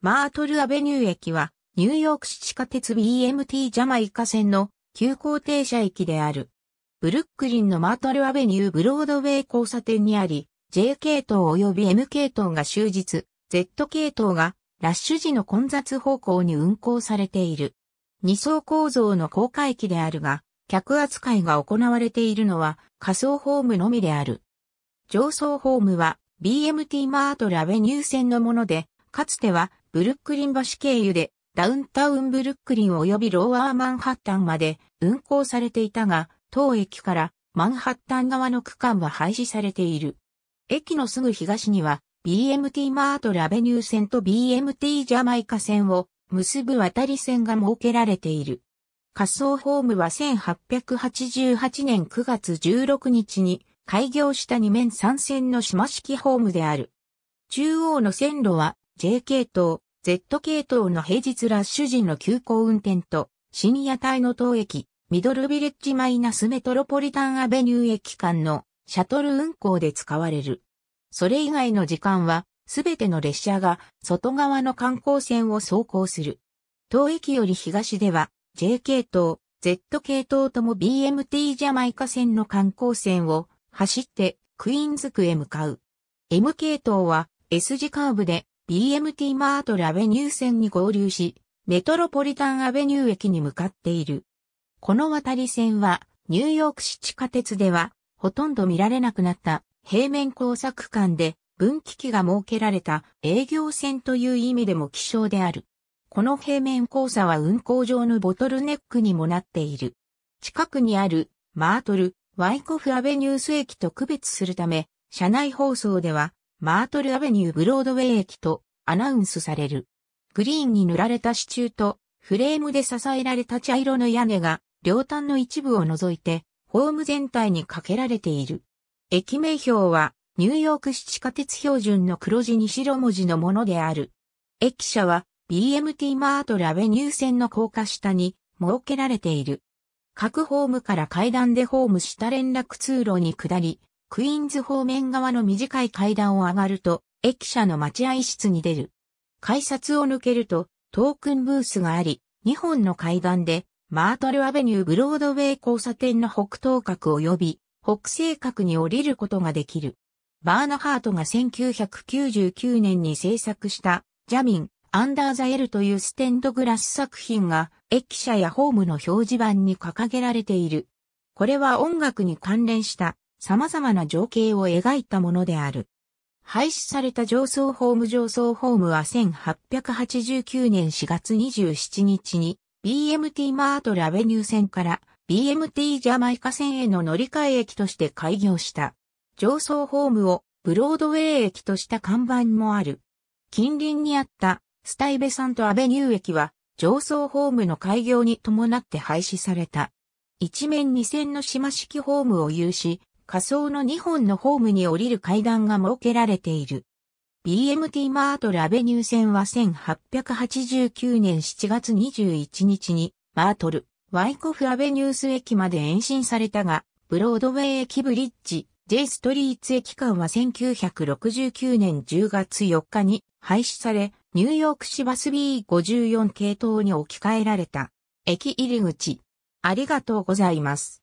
マートルアベニュー駅は、ニューヨーク市地下鉄 BMT ジャマイカ線の急行停車駅である。ブルックリンのマートルアベニューブロードウェイ交差点にあり、J 系統及び M 系統が終日、Z 系統がラッシュ時の混雑方向に運行されている。二層構造の高架駅であるが、客扱いが行われているのは仮想ホームのみである。上層ホームは BMT マートルアベニュー線のもので、かつてはブルックリン橋経由でダウンタウンブルックリン及びローアーマンハッタンまで運行されていたが、当駅からマンハッタン側の区間は廃止されている。駅のすぐ東には BMT マートラベニュー線と BMT ジャマイカ線を結ぶ渡り線が設けられている。滑走ホームは1888年9月16日に開業した2面3線の島式ホームである。中央の線路は J k 統、Z 系統の平日ラッシュ時の急行運転と、深夜帯の当駅、ミドルビレッジマイナスメトロポリタンアベニュー駅間のシャトル運行で使われる。それ以外の時間は、すべての列車が外側の観光線を走行する。当駅より東では、J 系統、Z 系統とも BMT ジャマイカ線の観光線を走ってクイーンズ区へ向かう。M 系統は S 字カーブで BMT マートルアベニュー線に合流し、メトロポリタンアベニュー駅に向かっている。この渡り線は、ニューヨーク市地下鉄では、ほとんど見られなくなった平面工作間で分岐器が設けられた営業線という意味でも希少である。この平面交差は運行上のボトルネックにもなっている。近くにあるマートル、ワイコフアベニュース駅と区別するため、車内放送ではマートルアベニューブロードウェイ駅とアナウンスされる。グリーンに塗られた支柱とフレームで支えられた茶色の屋根が両端の一部を除いてホーム全体にかけられている。駅名表はニューヨーク市地下鉄標準の黒字に白文字のものである。駅舎は BMT マートルアベニュー線の高架下に設けられている。各ホームから階段でホーム下連絡通路に下り、クイーンズ方面側の短い階段を上がると、駅舎の待合室に出る。改札を抜けると、トークンブースがあり、2本の階段で、マートルアベニューブロードウェイ交差点の北東角及び、北西角に降りることができる。バーナハートが1999年に制作した、ジャミン、アンダーザエルというステンドグラス作品が、駅舎やホームの表示板に掲げられている。これは音楽に関連した様々な情景を描いたものである。廃止された上層ホーム上層ホームは1889年4月27日に BMT マートラベニュー線から BMT ジャマイカ線への乗り換え駅として開業した。上層ホームをブロードウェイ駅とした看板もある。近隣にあったスタイベさんとアベニュー駅は上層ホームの開業に伴って廃止された。一面二線の島式ホームを有し、仮想の2本のホームに降りる階段が設けられている。BMT マートルアベニュー線は1889年7月21日にマートル、ワイコフアベニュース駅まで延伸されたが、ブロードウェイ駅ブリッジ、J ストリーツ駅間は1969年10月4日に廃止され、ニューヨーク市バス B54 系統に置き換えられた。駅入り口。ありがとうございます。